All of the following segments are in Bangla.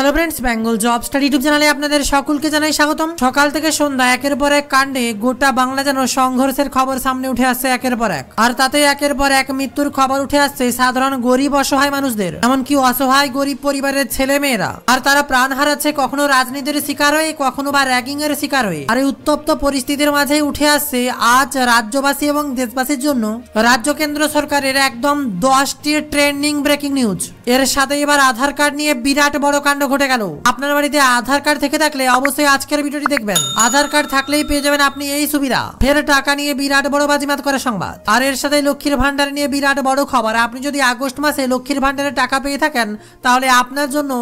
hello friends Bengal job study YouTube চ্যানেলে আপনাদের সকলকে জানাই স্বাগতম সকাল থেকে সন্ধ্যা একের পর এক কাণ্ডে গোটা বাংলা যেন সংঘর্ষের খবর সামনে উঠে আসছে একের পর এক আর তাতে একের পর এক মৃত্যুর খবর উঠে আসছে সাধারণ গরিব অসহায় মানুষদের এমনকি অসহায় গরিব পরিবারের ছেলে মেয়েরা আর তারা প্রাণ হারাচ্ছে কখনো রাজনীতির শিকার হয়ে কখনো বা র্যাগিং এর শিকার হয়ে আর এই উত্তপ্ত পরিস্থিতির মাঝে উঠে আসছে আজ রাজ্যবাসী এবং দেশবাসীর জন্য রাজ্য কেন্দ্র সরকারের একদম দশটি ট্রেন্ডিং ব্রেকিং নিউজ এর সাথে এবার আধার কার্ড নিয়ে বিরাট বড় কাণ্ড ঘটে গেল আপনার বাড়িতে আধার কার্ড থেকে থাকলে অবশ্যই আজকের ভিডিওটি দেখবেন আধার কার্ড থাকলেই পেয়ে যাবেন আপনি এই সুবিধা ফের টাকা নিয়ে বিরাট বড় বাজিমাত করে সংবাদ আর এর সাথে লক্ষ্মীর ভান্ডার নিয়ে বিরাট বড় খবর আপনি যদি আগস্ট মাসে লক্ষ্মীর ভান্ডারে টাকা পেয়ে থাকেন তাহলে আপনার জন্য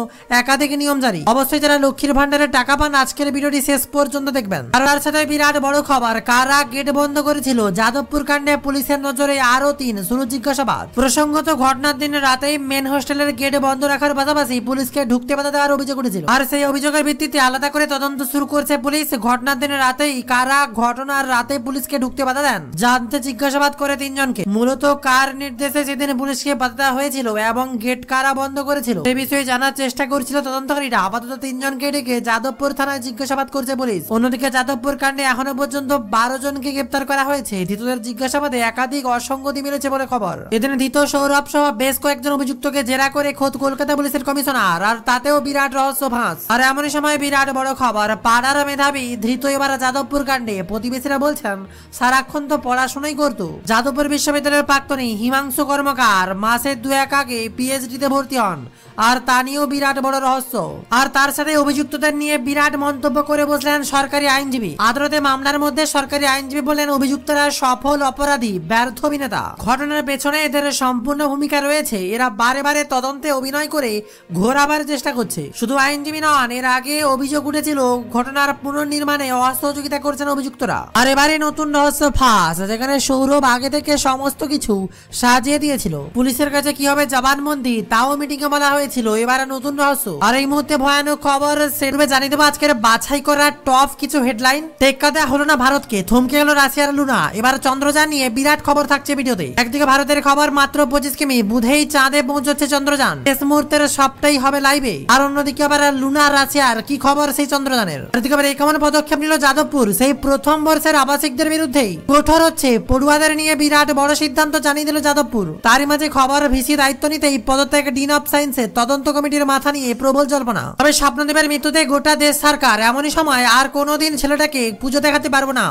একাধিক নিয়ম জারি অবশ্যই যারা লক্ষ্মীর ভান্ডারে টাকা পান আজকের ভিডিওটি শেষ পর্যন্ত দেখবেন আর তার সাথে বিরাট বড় খবর কারা গেট বন্ধ করেছিল যাদবপুর কাণ্ডে পুলিশের নজরে আরো তিন শুরু জিজ্ঞাসাবাদ প্রসঙ্গত ঘটনার দিন রাতেই মেন হোস্টেলের গেট বন্ধ রাখার পাশাপাশি পুলিশকে ঢুকতে বাধা আলাদা দেওয়ার অভিযোগ উঠেছিল আর সেই অভিযোগের ভিত্তিতে আলাদা করে তদন্ত শুরু করেছে পুলিশ ঘটনার দিনে রাতেই কারা ঘটনার রাতে পুলিশকে ঢুকতে বাধা দেন জানতে জিজ্ঞাসাবাদ করে তিনজনকে মূলত কার নির্দেশে সেদিন পুলিশকে বাধা দেওয়া হয়েছিল এবং গেট কারা বন্ধ করেছিল সে বিষয়ে জানার চেষ্টা করছিল তদন্তকারীরা আপাতত তিনজনকে ডেকে যাদবপুর থানায় জিজ্ঞাসাবাদ করছে পুলিশ অন্যদিকে যাদবপুর কাণ্ডে এখনো পর্যন্ত বারো জনকে গ্রেপ্তার করা হয়েছে ধৃতদের জিজ্ঞাসাবাদে একাধিক অসঙ্গতি মিলেছে বলে খবর এদিন ধৃত সৌরভ সহ বেশ কয়েকজন অভিযুক্তকে জেরা করে খোদ কলকাতা পুলিশের কমিশনার আর তাতেও বিরাট রহস্য ফাঁস আর এমন সময় বিরাট বড় খবর পাড়ার মেধাবী ধৃত এবার যাদবপুর কাণ্ডে প্রতিবেশীরা বলছেন সারাক্ষণ তো পড়াশোনাই করতো যাদবপুর বিশ্ববিদ্যালয়ের প্রাক্তনী হিমাংশু কর্মকার মাসের দু এক আগে পিএইচডিতে ভর্তি হন আর তা নিয়েও বিরাট বড় রহস্য আর তার সাথে অভিযুক্তদের নিয়ে বিরাট মন্তব্য করে বসলেন সরকারি আইনজীবী আদালতে মামলার মধ্যে সরকারি আইনজীবী বললেন অভিযুক্তরা সফল অপরাধী ব্যর্থ অভিনেতা ঘটনার পেছনে এদের সম্পূর্ণ ভূমিকা রয়েছে এরা বারে বারে তদন্তে অভিনয় করে ঘোরাবার চেষ্টা করছে চলছে শুধু আইনজীবী নন এর আগে অভিযোগ উঠেছিল ঘটনার পুনর্নির্মাণে অসহযোগিতা করছেন অভিযুক্তরা আর এবারে নতুন রহস্য ফাঁস যেখানে সৌরভ আগে থেকে সমস্ত কিছু সাজিয়ে দিয়েছিল পুলিশের কাছে কি হবে জবানবন্দি তাও মিটিং এ বলা হয়েছিল এবারে নতুন রহস্য আর এই মুহূর্তে ভয়ানক খবর সেরবে জানিয়ে দেবো আজকের বাছাই করা টপ কিছু হেডলাইন টেক্কা দেওয়া হলো না ভারতকে থমকে গেল রাশিয়ার লুনা এবার চন্দ্রযান নিয়ে বিরাট খবর থাকছে ভিডিওতে একদিকে ভারতের খবর মাত্র পঁচিশ কিমি বুধেই চাঁদে পৌঁছচ্ছে চন্দ্রযান শেষ মুহূর্তের সবটাই হবে লাইভে আর আর অন্যদিকে আবার লুনার আছে আর কি খবর সেই চন্দ্রযানের পদক্ষেপ নিল যাদবপুর সেই প্রথম বর্ষের আবাসিকদের বিরুদ্ধেই কঠোর হচ্ছে পড়ুয়াদের নিয়ে বিরাট বড় সিদ্ধান্ত জানিয়ে দিল যাদবপুর তার মাঝে খবর ভিসি দায়িত্ব নিতে এই পদত্যাগ ডিন অফ সায়েন্সের তদন্ত কমিটির মাথা নিয়ে প্রবল জল্পনা তবে স্বপ্নদেবের মৃত্যুতে গোটা দেশ সরকার এমনই সময় আর কোনোদিন ছেলেটাকে পুজো দেখাতে পারবো না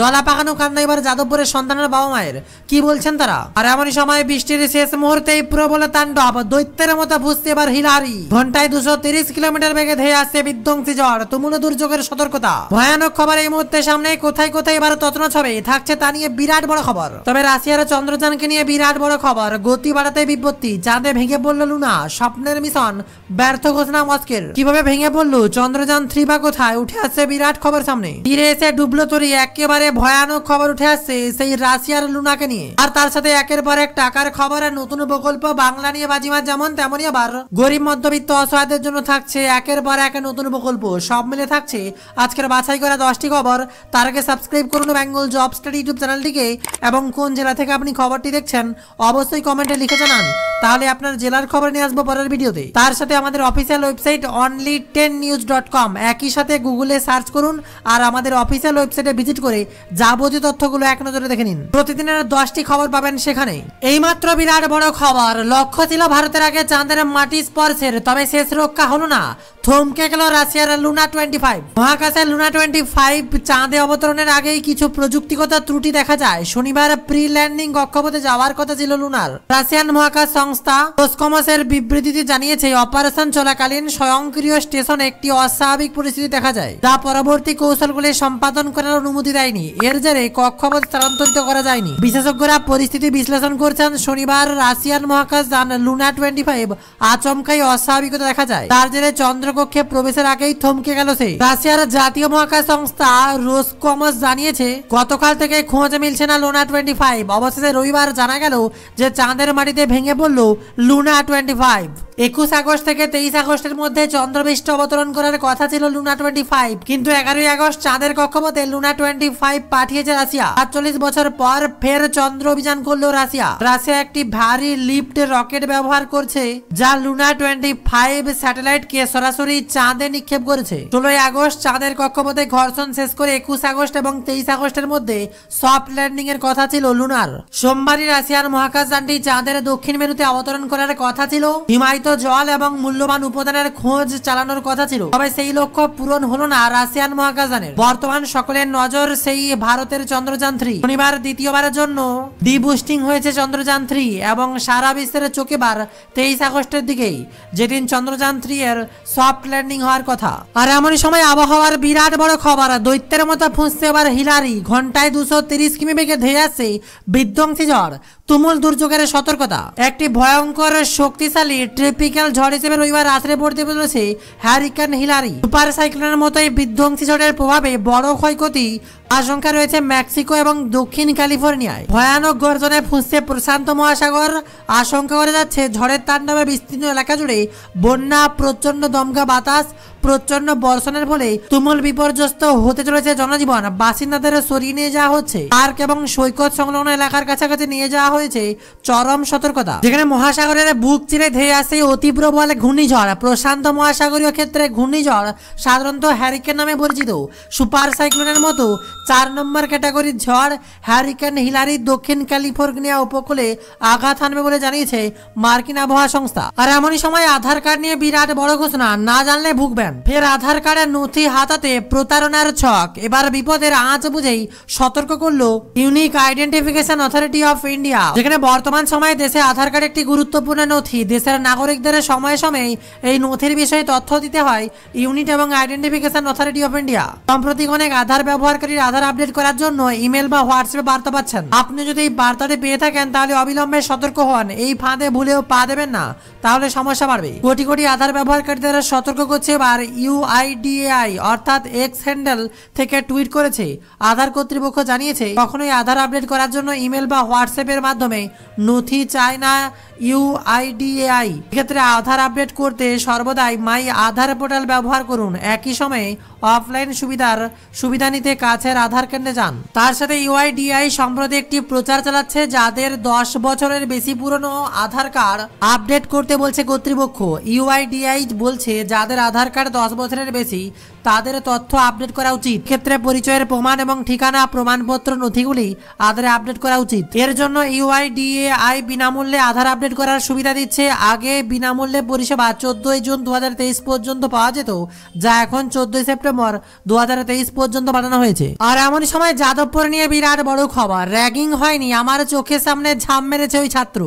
দলা পাকানো কান্না এবার যাদবপুরের সন্তানের বাবা মায়ের কি বলছেন তারা আর এমন সময় বৃষ্টির শেষ মুহূর্তে প্রবল তাণ্ডব দৈত্যের মতো ভুসছে এবার হিলারি ঘন্টায় দুশো তিরিশ কিলোমিটার বেগে ধেয়ে আসছে বিধ্বংসী ঝড় তুমুল দুর্যোগের সতর্কতা ভয়ানক খবর এই মুহূর্তে সামনে কোথায় কোথায় এবার তত্ন ছবে থাকছে তা নিয়ে বিরাট বড় খবর তবে রাশিয়ার চন্দ্রযানকে নিয়ে বিরাট বড় খবর গতি বাড়াতে বিপত্তি চাঁদে ভেঙে পড়ল লুনা স্বপ্নের মিশন ব্যর্থ ঘোষণা মস্কের কিভাবে ভেঙে পড়লো চন্দ্রযান থ্রি বা কোথায় উঠে আসছে বিরাট খবর সামনে তীরে এসে ডুবলো তরি একেবারে খবরে ভয়ানক খবর উঠে আসছে সেই রাশিয়ার লুনাকে নিয়ে আর তার সাথে একের পর এক টাকার খবর আর নতুন প্রকল্প বাংলা নিয়ে বাজিমার যেমন তেমনই আবার গরিব মধ্যবিত্ত অসহায়দের জন্য থাকছে একের পর এক নতুন প্রকল্প সব মিলে থাকছে আজকের বাছাই করা দশটি খবর তার আগে সাবস্ক্রাইব করুন বেঙ্গল জব স্টাডি ইউটিউব চ্যানেলটিকে এবং কোন জেলা থেকে আপনি খবরটি দেখছেন অবশ্যই কমেন্টে লিখে জানান তাহলে আপনার জেলার খবর নিয়ে আসবো পরের ভিডিওতে তার সাথে আমাদের official website only ten news dot com একই সাথে গুগলে সার্চ করুন আর আমাদের অফিসিয়াল ওয়েবসাইটে ভিজিট করে যাবতীয় তথ্যগুলো এক নজরে দেখে নিন প্রতিদিনের দশটি খবর পাবেন সেখানে এইমাত্র বিরাট বড় খবর লক্ষ্য ছিল ভারতের আগে চাঁদের মাটি স্পর্শের তবে শেষ রক্ষা হলো না থমকে গেল রাশিয়ার লুনা টোয়েন্টি ফাইভ মহাকাশে লুনা টোয়েন্টি ফাইভ চাঁদে অবতরণের আগেই কিছু প্রযুক্তিগত ত্রুটি দেখা যায় শনিবার প্রি ল্যান্ডিং কক্ষপথে যাওয়ার কথা ছিল লুনার রাশিয়ান মহাকাশ সংস্থা রোসকমসের বিবৃতিতে জানিয়েছে অপারেশন চলাকালীন স্বয়ংক্রিয় স্টেশন একটি অস্বাভাবিক পরিস্থিতি দেখা যায় যা পরবর্তী কৌশলগুলি সম্পাদন করার অনুমতি দেয়নি এর জেরে কক্ষপথ স্থানান্তরিত করা যায়নি বিশেষজ্ঞরা পরিস্থিতি বিশ্লেষণ করছেন শনিবার রাশিয়ান মহাকাশ যান লুনা টোয়েন্টি ফাইভ আচমকাই অস্বাভাবিকতা দেখা যায় তার জেরে চন্দ্র কক্ষে প্রবেশের আগেই থমকে গেল সে রাশিয়ার জাতীয় মহাকাশ সংস্থা রোসকমাস জানিয়েছে গতকাল থেকে খোঁজ মিলছে না লুনা টোয়েন্টি ফাইভ অবশেষে রবিবার জানা গেল যে চাঁদের মাটিতে ভেঙে পড়ল লুনা টোয়েন্টি ফাইভ একুশ আগস্ট থেকে তেইশ আগস্টের মধ্যে চন্দ্রবিষ্ট অবতরণ করার কথা ছিল লুনা টোয়েন্টি ফাইভ কিন্তু এগারোই আগস্ট চাঁদের কক্ষপথে লুনা টোয়েন্টি ফাইভ পাঠিয়েছে রাশিয়া সাতচল্লিশ বছর পর ফের চন্দ্র অভিযান করলো রাশিয়া রাশিয়া একটি ভারী লিফট রকেট ব্যবহার করছে যা লুনা টোয়েন্টি ফাইভ স্যাটেলাইটকে সরাসরি চাঁদে নিক্ষেপ করেছে ষোলোই আগস্ট চাঁদের কক্ষপথে ঘর্ষণ শেষ করে একুশ আগস্ট এবং তেইশ আগস্টের মধ্যে সফট ল্যান্ডিং এর কথা ছিল লুনার সোমবারই রাশিয়ার মহাকাশযানটি চাঁদের দক্ষিণ মেরুতে অবতরণ করার কথা ছিল হিমায়িত অতিরিক্ত জল এবং মূল্যবান উপাদানের খোঁজ চালানোর কথা ছিল তবে সেই লক্ষ্য পূরণ হলো না রাশিয়ান মহাকাশানের বর্তমান সকলের নজর সেই ভারতের চন্দ্রযান থ্রি শনিবার দ্বিতীয়বারের জন্য ডি বুস্টিং হয়েছে চন্দ্রযান থ্রি এবং সারা বিশ্বের চোখে বার তেইশ আগস্টের দিকেই যেদিন চন্দ্রযান থ্রি এর সফট ল্যান্ডিং হওয়ার কথা আর এমন সময় আবহাওয়ার বিরাট বড় খবর দৈত্যের মতো ফুঁসছে এবার হিলারি ঘন্টায় দুশো তিরিশ কিমি বেগে ধেয়ে আসছে বিধ্বংসী ঝড় তুমুল দুর্যোগের সতর্কতা একটি ভয়ঙ্কর শক্তিশালী ট্রিপিক্যাল ঝড় হিসেবে রবিবার রাত্রে পড়তে চলেছে হ্যারিকেন হিলারি সুপার সাইক্লোনের মতোই বিধ্বংসী ঝড়ের প্রভাবে বড় ক্ষয়ক্ষতি আশঙ্কা রয়েছে মেক্সিকো এবং দক্ষিণ ক্যালিফোর্নিয়ায় ভয়ানক গর্জনে ফুঁসছে প্রশান্ত মহাসাগর আশঙ্কা করে যাচ্ছে ঝড়ের তাণ্ডবে বিস্তীর্ণ এলাকা জুড়ে বন্যা প্রচণ্ড দমকা বাতাস প্রচন্ড বর্ষণের ফলে তুমুল বিপর্যস্ত হতে চলেছে জনজীবন বাসিন্দাদের সরিয়ে নিয়ে যাওয়া হচ্ছে পার্ক এবং সৈকত সংলগ্ন এলাকার কাছাকাছি নিয়ে যাওয়া হয়েছে চরম সতর্কতা যেখানে মহাসাগরের বুক চিরে ধেয়ে আসে অতীব্র বলে ঘূর্ণিঝড় প্রশান্ত মহাসাগরীয় ক্ষেত্রে ঘূর্ণিঝড় সাধারণত হ্যারিকেন নামে পরিচিত সুপার সাইক্লোনের মতো চার নম্বর ক্যাটাগরির ঝড় হ্যারিকেন হিলারি দক্ষিণ ক্যালিফোর্নিয়া উপকূলে আঘাত আনবে বলে জানিয়েছে মার্কিন আবহাওয়া সংস্থা আর এমনই সময় আধার কার্ড নিয়ে বিরাট বড় ঘোষণা না জানলে ভুগবেন ফের আধার কার্ডের নথি হাতাতে প্রতারণার ছক এবার বিপদের আঁচ বুঝেই সতর্ক করল unique identification authority of India যেখানে বর্তমান সময়ে দেশে আধার কার্ড একটি গুরুত্বপূর্ণ নথি দেশের নাগরিকদের সময়ে সময়ে এই নথির বিষয়ে তথ্য দিতে হয় ইউনিট এবং আইডেন্টিফিকেশন অথরিটি অফ ইন্ডিয়া সম্প্রতি অনেক আধার ব্যবহারকারীর আধার আপডেট করার জন্য ইমেল বা হোয়াটসঅ্যাপে বার্তা পাচ্ছেন আপনি যদি এই বার্তাটি পেয়ে থাকেন তাহলে অবিলম্বে সতর্ক হন এই ফাঁদে ভুলেও পা দেবেন না তাহলে সমস্যা বাড়বে কোটি কোটি আধার ব্যবহারকারীদের সতর্ক করছে এবার ইউআইডিএআই অর্থাৎ এক্স হ্যান্ডেল থেকে টুইট করেছে আধার কর্তৃপক্ষ জানিয়েছে কখনোই আধার আপডেট করার জন্য ইমেল বা হোয়াটসঅ্যাপের মাধ্যমে নথি চায় না ইউআইডিএআই এক্ষেত্রে আধার আপডেট করতে সর্বদাই মাই আধার পোর্টাল ব্যবহার করুন একই সময়ে অফলাইন সুবিধার সুবিধা নিতে কাছের আধার কেন্দ্রে যান তার সাথে ইউআইডিআই সম্প্রতি একটি প্রচার চালাচ্ছে যাদের দশ বছরের বেশি পুরনো আধার কার্ড আপডেট করতে বলছে কর্তৃপক্ষ ইউআইডিআই বলছে যাদের আধার কার্ড দশ বছরের বেশি তাদের তথ্য আপডেট করা উচিত ক্ষেত্রে পরিচয়ের প্রমাণ এবং ঠিকানা প্রমাণপত্র নথিগুলি আধারে আপডেট করা উচিত এর জন্য ইউআইডিএআই বিনামূল্যে আধার আপডেট করার সুবিধা দিচ্ছে আগে বিনামূল্যে পরিষেবা চোদ্দই জুন দু পর্যন্ত পাওয়া যেত যা এখন চোদ্দই সেপ্টেম্বর দু পর্যন্ত পাঠানো হয়েছে আর এমন সময় যাদবপুর নিয়ে বিরাট বড় খবর র্যাগিং হয়নি আমার চোখের সামনে ঝাম মেরেছে ওই ছাত্র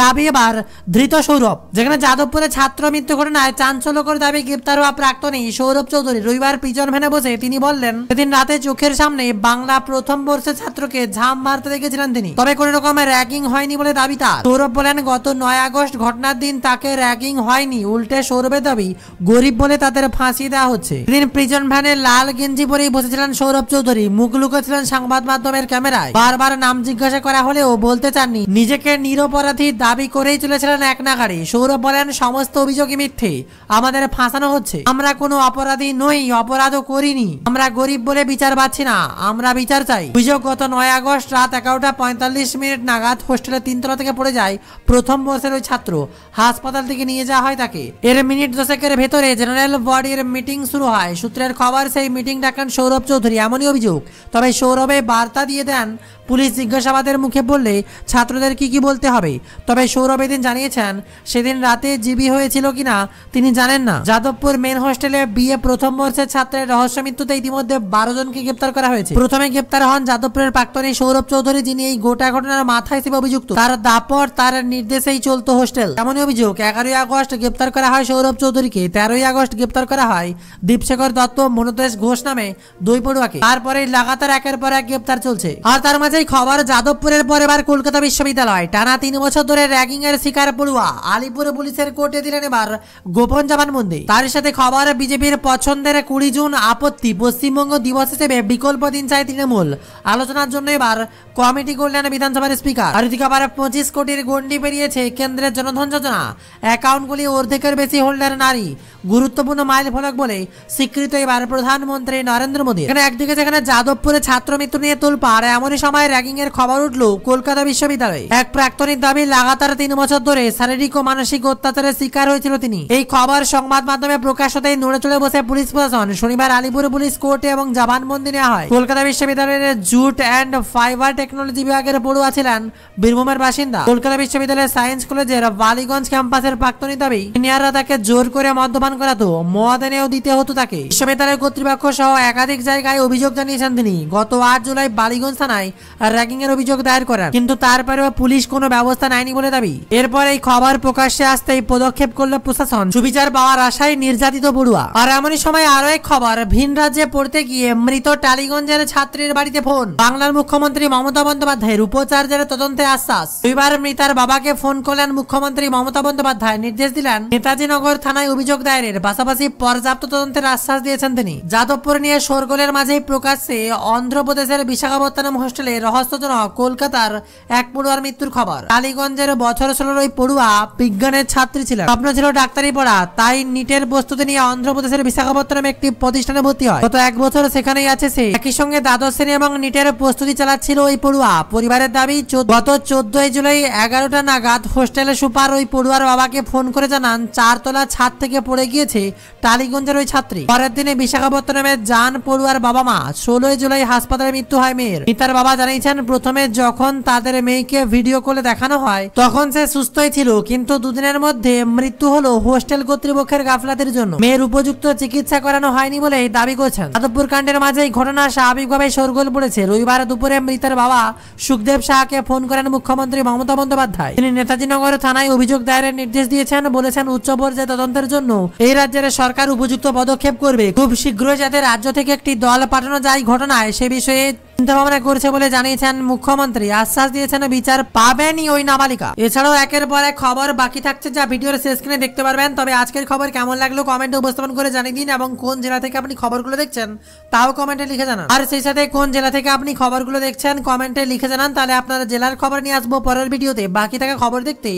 দাবি এবার ধৃত সৌরভ যেখানে যাদবপুরে ছাত্র মৃত্যু ঘটনায় চাঞ্চল্যকর দাবি গ্রেপ্তার হওয়া প্রাক্তনী সৌরভ চৌধুরী রবিবার পিজন ভ্যানে বসে তিনি বললেন সেদিন রাতে চোখের সামনে বাংলা প্রথম বর্ষের ছাত্রকে ঝাঁপ মারতে দেখেছিলেন তিনি তবে কোন রকমের র্যাগিং হয়নি বলে দাবি তার সৌরভ বলেন গত নয় আগস্ট ঘটনার দিন তাকে র্যাগিং হয়নি উল্টে সৌরভের দাবি গরিব বলে তাদের ফাঁসি দেওয়া হচ্ছে সেদিন প্রিজন ভ্যানে লাল গেঞ্জি পরেই বসেছিলেন সৌরভ চৌধুরী মুখ লুকেছিলেন সংবাদ মাধ্যমের ক্যামেরায় বারবার নাম জিজ্ঞাসা করা হলেও বলতে চাননি নিজেকে নিরপরাধী দাবি করেই চলেছিলেন এক নাগারে সৌরভ বলেন সমস্ত অভিযোগই মিথ্যে আমাদের ফাঁসানো হচ্ছে আমরা কোনো অপরাধী নই অপরাধও করিনি আমরা গরিব বলে বিচার পাচ্ছি না আমরা বিচার চাই অভিযোগ গত নয় আগস্ট রাত এগারোটা পঁয়তাল্লিশ মিনিট নাগাদ হোস্টেলের তিনতলা থেকে পড়ে যায় প্রথম বর্ষের ওই ছাত্র হাসপাতাল থেকে নিয়ে যাওয়া হয় তাকে এর মিনিট দশেকের ভেতরে জেনারেল বডির মিটিং শুরু হয় সূত্রের খবর সেই মিটিং ডাকেন সৌরভ চৌধুরী এমনই অভিযোগ তবে সৌরভে বার্তা দিয়ে দেন পুলিশ জিজ্ঞাসাবাদের মুখে বললে ছাত্রদের কি কি বলতে হবে তবে সৌরভ এদিন জানিয়েছেন সেদিন রাতে জিবি হয়েছিল কিনা তিনি জানেন না যাদবপুর মেন হোস্টেলে বিয়ে প্রথম বর্ষে কলেজের ছাত্রের রহস্য মৃত্যুতে ইতিমধ্যে বারো জনকে গ্রেপ্তার করা হয়েছে প্রথমে গ্রেপ্তার হন যাদবপুরের প্রাক্তনী সৌরভ চৌধুরী যিনি এই গোটা ঘটনার মাথায় হিসেবে অভিযুক্ত তার দাপর তার নির্দেশেই চলতো হোস্টেল এমনই অভিযোগ এগারোই আগস্ট গ্রেপ্তার করা হয় সৌরভ চৌধুরীকে তেরোই আগস্ট গ্রেপ্তার করা হয় দীপশেখর দত্ত মনোদেশ ঘোষ নামে দুই পড়ুয়াকে তারপরে লাগাতার একের পর এক গ্রেপ্তার চলছে আর তার মাঝেই খবর যাদবপুরের পরে এবার কলকাতা বিশ্ববিদ্যালয় টানা তিন বছর ধরে র্যাগিং এর শিকার পড়ুয়া আলিপুর পুলিশের কোর্টে দিলেন এবার গোপন জবানবন্দি তার সাথে খবর বিজেপির পছন্দের কুড়ি জুন আপত্তি পশ্চিমবঙ্গ দিবস হিসেবে বিকল্প দিন চায় তৃণমূল আলোচনার জন্য এবার কমিটি করলেন বিধানসভার স্পিকার আর এদিকে আবার পঁচিশ কোটির গণ্ডি পেরিয়েছে কেন্দ্রের জনধন যোজনা অ্যাকাউন্টগুলি অর্ধেকের বেশি হোল্ডার নারী গুরুত্বপূর্ণ মাইল ফলক বলে স্বীকৃত এবার প্রধানমন্ত্রী নরেন্দ্র মোদী এখানে একদিকে যেখানে যাদবপুরে ছাত্র মৃত্যু নিয়ে আর এমনই সময় র্যাগিং এর খবর উঠল কলকাতা বিশ্ববিদ্যালয়ে এক প্রাক্তনীর দাবি লাগাতার তিন বছর ধরে শারীরিক ও মানসিক অত্যাচারের শিকার হয়েছিল তিনি এই খবর সংবাদ মাধ্যমে প্রকাশ হতেই নড়ে চড়ে বসে পুলিশ প্রশাসন শনিবার আলিপুর পুলিশ কোর্টে এবং জবানবন্দি নেওয়া হয় কলকাতা বিশ্ববিদ্যালয়ের জুট অ্যান্ড ফাইবার টেকনোলজি বিভাগের পড়ুয়া ছিলেন বীরভূমের বাসিন্দা কলকাতা বিশ্ববিদ্যালয়ের সায়েন্স কলেজের বালিগঞ্জ ক্যাম্পাসের প্রাক্তন দাবি ইঞ্জিনিয়াররা তাকে জোর করে মদ্যপান করাতো মদ এনেও দিতে হতো তাকে বিশ্ববিদ্যালয়ের কর্তৃপক্ষ সহ একাধিক জায়গায় অভিযোগ জানিয়েছেন তিনি গত আট জুলাই বালিগঞ্জ থানায় র্যাগিং এর অভিযোগ দায়ের করেন কিন্তু তারপরেও পুলিশ কোনো ব্যবস্থা নেয়নি বলে দাবি এরপর এই খবর প্রকাশ্যে আসতেই পদক্ষেপ করল প্রশাসন সুবিচার পাওয়ার আশায় নির্যাতিত পড়ুয়া আর এমনই সময় আরো এক খবর ভিন রাজ্যে পড়তে গিয়ে মৃত টালিগঞ্জের ছাত্রীর বাড়িতে ফোন বাংলার মুখ্যমন্ত্রী মমতা বন্দ্যোপাধ্যায়ের উপচার্যের তদন্তে আশ্বাস দুইবার মৃতার বাবাকে ফোন করলেন মুখ্যমন্ত্রী মমতা বন্দ্যোপাধ্যায় নির্দেশ দিলেন নেতাজি নগর থানায় অভিযোগ দায়েরের পাশাপাশি পর্যাপ্ত তদন্তের আশ্বাস দিয়েছেন তিনি যাদবপুর নিয়ে সরগোলের মাঝেই প্রকাশ্যে অন্ধ্রপ্রদেশের বিশাখাপত্তনম হোস্টেলে রহস্যজনক কলকাতার এক পড়ুয়ার মৃত্যুর খবর টালিগঞ্জের বছর ষোলোর ওই পড়ুয়া বিজ্ঞানের ছাত্রী ছিলেন স্বপ্ন ছিল ডাক্তারি পড়া তাই নিটের প্রস্তুতি নিয়ে অন্ধ্রপ্রদেশের বিশাখাপত্তনমে একটি প্রতিষ্ঠানে ভর্তি হয় গত এক বছর সেখানেই আছে সে একই সঙ্গে দ্বাদশ শ্রেণী এবং নিটের প্রস্তুতি চালাচ্ছিল ওই পড়ুয়া পরিবারের দাবি গত চোদ্দই জুলাই এগারোটা নাগাদ হোস্টেলে সুপার ওই পড়ুয়ার বাবাকে ফোন করে জানান চারতলা ছাদ থেকে পড়ে গিয়েছে টালিগঞ্জের ওই ছাত্রী পরের দিনে বিশাখাপত্তনমে যান পড়ুয়ার বাবা মা ষোলোই জুলাই হাসপাতালে মৃত্যু হয় মেয়ের মিতার বাবা জানিয়েছেন প্রথমে যখন তাদের মেয়েকে ভিডিও কলে দেখানো হয় তখন সে সুস্থই ছিল কিন্তু দুদিনের মধ্যে মৃত্যু হলো হোস্টেল কর্তৃপক্ষের গাফলাতির জন্য মেয়ের উপযুক্ত চিকিৎসা করার ফেরানো হয়নি বলে দাবি করছেন যাদবপুর কাণ্ডের মাঝে ঘটনা স্বাভাবিকভাবে শোরগোল পড়েছে রবিবার দুপুরে মৃতের বাবা সুখদেব শাহকে ফোন করেন মুখ্যমন্ত্রী মমতা বন্দ্যোপাধ্যায় তিনি নেতাজি নগর থানায় অভিযোগ দায়েরের নির্দেশ দিয়েছেন বলেছেন উচ্চ পর্যায়ে তদন্তের জন্য এই রাজ্যের সরকার উপযুক্ত পদক্ষেপ করবে খুব শীঘ্রই যাতে রাজ্য থেকে একটি দল পাঠানো যায় ঘটনায় সে বিষয়ে চিন্তাভাবনা করছে বলে জানিয়েছেন মুখ্যমন্ত্রী আশ্বাস দিয়েছেন বিচার পাবেনই ওই নাবালিকা এছাড়াও একের পর এক খবর বাকি থাকছে যা ভিডিওর শেষ স্ক্রিনে দেখতে পারবেন তবে আজকের খবর কেমন লাগলো কমেন্টে উপস্থাপন করে জানিয়ে দিন এবং কোন জেলা থেকে আপনি খবরগুলো দেখছেন তাও কমেন্টে লিখে জানান আর সেই সাথে কোন জেলা থেকে আপনি খবরগুলো দেখছেন কমেন্টে লিখে জানান তাহলে আপনারা জেলার খবর নিয়ে আসবো পরের ভিডিওতে বাকি থাকা খবর দেখতে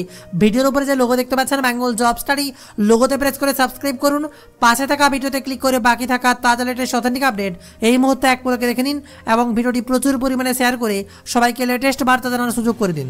ভিডিওর উপরে যে লোগো দেখতে পাচ্ছেন বেঙ্গল জব স্টাডি লোগোতে প্রেস করে সাবস্ক্রাইব করুন পাশে থাকা ভিডিওতে ক্লিক করে বাকি থাকা তাজা লেটেস্ট অথেন্টিক আপডেট এই মুহূর্তে এক পলকে দেখে নিন এবং ভিডিও ভিডিওটি প্রচুর পরিমাণে শেয়ার করে সবাইকে লেটেস্ট বার্তা জানার সুযোগ করে দিন